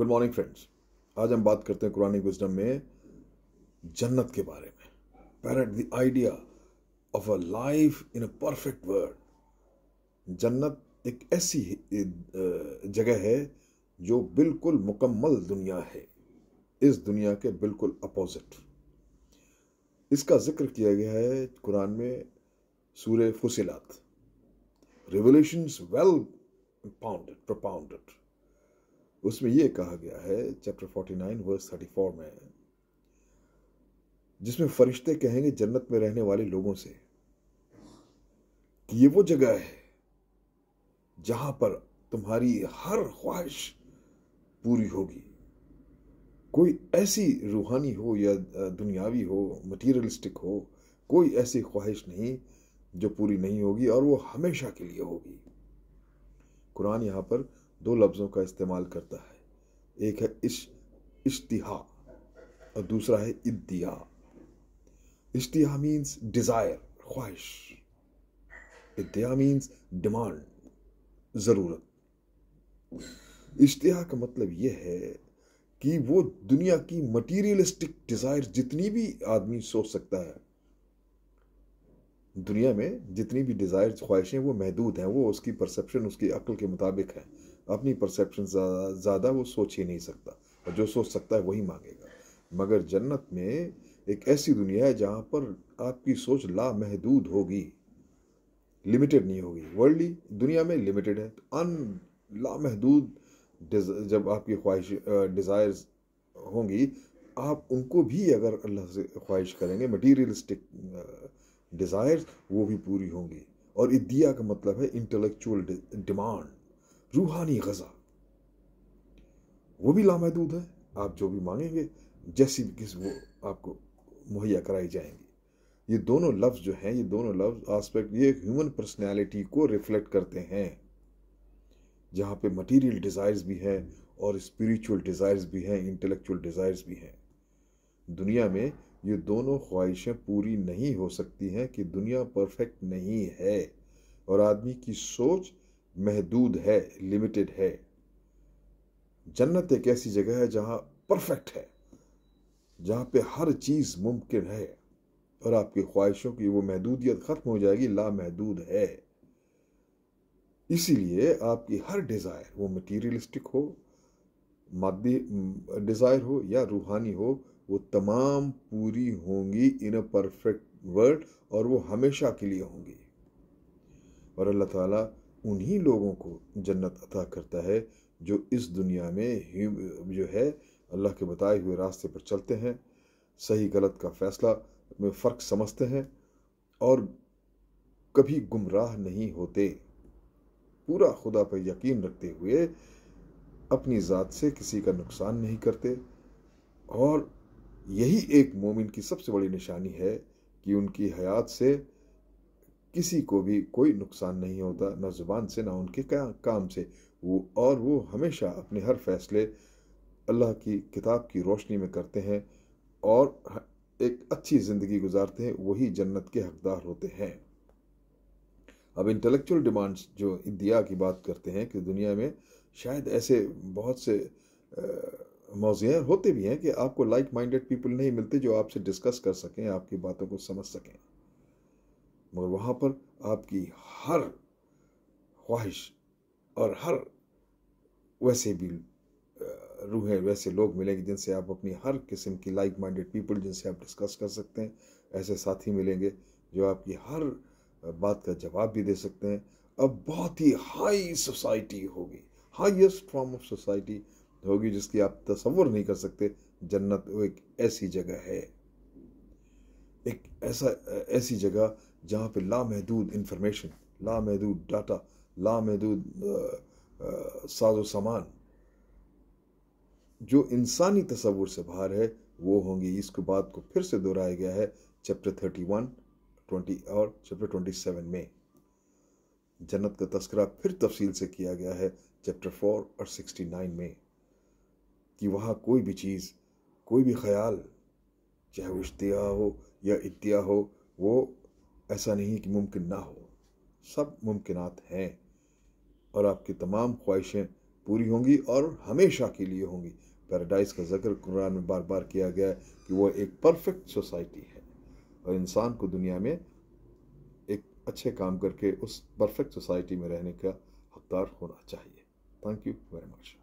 good morning friends آج ہم بات کرتے ہیں قرآن وزڈم میں جنت کے بارے میں پیرٹ the idea of a life in a perfect world جنت ایک ایسی جگہ ہے جو بالکل مکمل دنیا ہے اس دنیا کے بالکل اپوزٹ اس کا ذکر کیا گیا ہے قرآن میں فصلات فصیلات ویل پاؤنڈڈ پرپاؤنڈڈ اس میں یہ کہا گیا ہے chapter forty nine thirty four میں جس میں فرشتے کہیں گے جنت میں رہنے والے لوگوں سے کہ یہ وہ جگہ ہے جہاں پر تمہاری ہر خواہش پوری ہوگی کوئی ایسی روحانی ہو یا دنیاوی ہو مٹیریلسٹک ہو کوئی ایسی خواہش نہیں جو پوری نہیں ہوگی اور وہ ہمیشہ کے لیے ہوگی قرآن یہاں پر دو لفظوں کا استعمال کرتا ہے ایک ہے اشتہا اور دوسرا ہے ادیا اشتہا مینس ڈیزائر خواہش ادیا مینس ڈیمانڈ ضرورت اشتہا کا مطلب یہ ہے کہ وہ دنیا کی مٹیریلسٹک ڈیزائر جتنی بھی آدمی سوچ سکتا ہے دنیا میں جتنی بھی ڈیزائر خواہشیں وہ محدود ہیں وہ اس کی پرسیپشن اس کی عقل کے مطابق ہے اپنی پرسیپشن زیادہ وہ سوچ ہی نہیں سکتا اور جو سوچ سکتا ہے وہی مانگے گا مگر جنت میں ایک ایسی دنیا ہے جہاں پر آپ کی سوچ لامحدود ہوگی لمیٹڈ نہیں ہوگی ورلڈلی دنیا میں لمیٹڈ ہے تو ان لامحدود جب آپ کی خواہش ڈیزائرز ہوں گی آپ ان کو بھی اگر اللہ سے خواہش کریں گے مٹیریلسٹک ڈیزائرز وہ بھی پوری ہوں گی اور ادیا کا مطلب ہے انٹلیکچول ڈیمانڈ روحانی غذا وہ بھی لامحدود ہے آپ جو بھی مانگیں گے جیسی بھی قسم وہ آپ کو مہیا کرائی جائیں گی یہ دونوں لفظ جو ہیں یہ دونوں لفظ آسپیکٹ یہ ہیومن پرسنالٹی کو ریفلیکٹ کرتے ہیں جہاں پہ مٹیریل ڈیزائرز بھی ہیں اور اسپریچول ڈیزائرز بھی ہیں انٹلیکچول ڈیزائرز بھی ہیں دنیا میں یہ دونوں خواہشیں پوری نہیں ہو سکتی ہیں کہ دنیا پرفیکٹ نہیں ہے اور آدمی کی سوچ محدود ہے لمیٹڈ ہے جنت ایک ایسی جگہ ہے جہاں پرفیکٹ ہے جہاں پہ ہر چیز ممکن ہے اور آپ کی خواہشوں کی وہ محدودیت ختم ہو جائے گی لامحدود ہے اسی لیے آپ کی ہر ڈیزائر وہ مٹیریلسٹک ہو مادی ڈیزائر ہو یا روحانی ہو وہ تمام پوری ہوں گی ان اے پرفیکٹ ورلڈ اور وہ ہمیشہ کے لیے ہوں گی اور اللہ تعالیٰ انہی لوگوں کو جنت عطا کرتا ہے جو اس دنیا میں جو ہے اللہ کے بتائے ہوئے راستے پر چلتے ہیں صحیح غلط کا فیصلہ میں فرق سمجھتے ہیں اور کبھی گمراہ نہیں ہوتے پورا خدا پر یقین رکھتے ہوئے اپنی ذات سے کسی کا نقصان نہیں کرتے اور یہی ایک مومن کی سب سے بڑی نشانی ہے کہ ان کی حیات سے کسی کو بھی کوئی نقصان نہیں ہوتا نہ زبان سے نہ ان کے کام سے وہ اور وہ ہمیشہ اپنے ہر فیصلے اللہ کی کتاب کی روشنی میں کرتے ہیں اور ایک اچھی زندگی گزارتے ہیں وہی جنت کے حقدار ہوتے ہیں اب انٹلیکچول ڈیمانڈز جو انڈیا کی بات کرتے ہیں کہ دنیا میں شاید ایسے بہت سے موضوع ہوتے بھی ہیں کہ آپ کو لائک مائنڈڈ پیپل نہیں ملتے جو آپ سے ڈسکس کر سکیں آپ کی باتوں کو سمجھ سکیں مگر وہاں پر آپ کی ہر خواہش اور ہر ویسے بھی روحیں ویسے لوگ ملیں گے جن سے آپ اپنی ہر قسم کی لائک مائنڈیڈ پیپل جن سے آپ ڈسکس کر سکتے ہیں ایسے ساتھی ملیں گے جو آپ کی ہر بات کا جواب بھی دے سکتے ہیں اب بہت ہی ہائی سوسائٹی ہوگی ہائیسٹ فارم آف سوسائٹی ہوگی جس کی آپ تصور نہیں کر سکتے جنت وہ ایک ایسی جگہ ہے ایک ایسا ایسی جگہ جہاں پہ لامحدود انفارمیشن لامحدود ڈاٹا لامحدود ساز و سامان جو انسانی تصور سے باہر ہے وہ ہوں گی اس کو بات کو پھر سے دہرایا گیا ہے چیپٹر تھرٹی ون ٹونٹی اور چیپٹر ٹوینٹی سیون میں جنت کا تذکرہ پھر تفصیل سے کیا گیا ہے چیپٹر فور اور سکسٹی نائن میں کہ وہاں کوئی بھی چیز کوئی بھی خیال چاہے وہ اشتیا ہو یا اتیا ہو وہ ایسا نہیں کہ ممکن نہ ہو سب ممکنات ہیں اور آپ کی تمام خواہشیں پوری ہوں گی اور ہمیشہ کے لیے ہوں گی پیراڈائز کا ذکر قرآن میں بار بار کیا گیا ہے کہ وہ ایک پرفیکٹ سوسائٹی ہے اور انسان کو دنیا میں ایک اچھے کام کر کے اس پرفیکٹ سوسائٹی میں رہنے کا حقدار ہونا چاہیے تھینک یو ویری مچ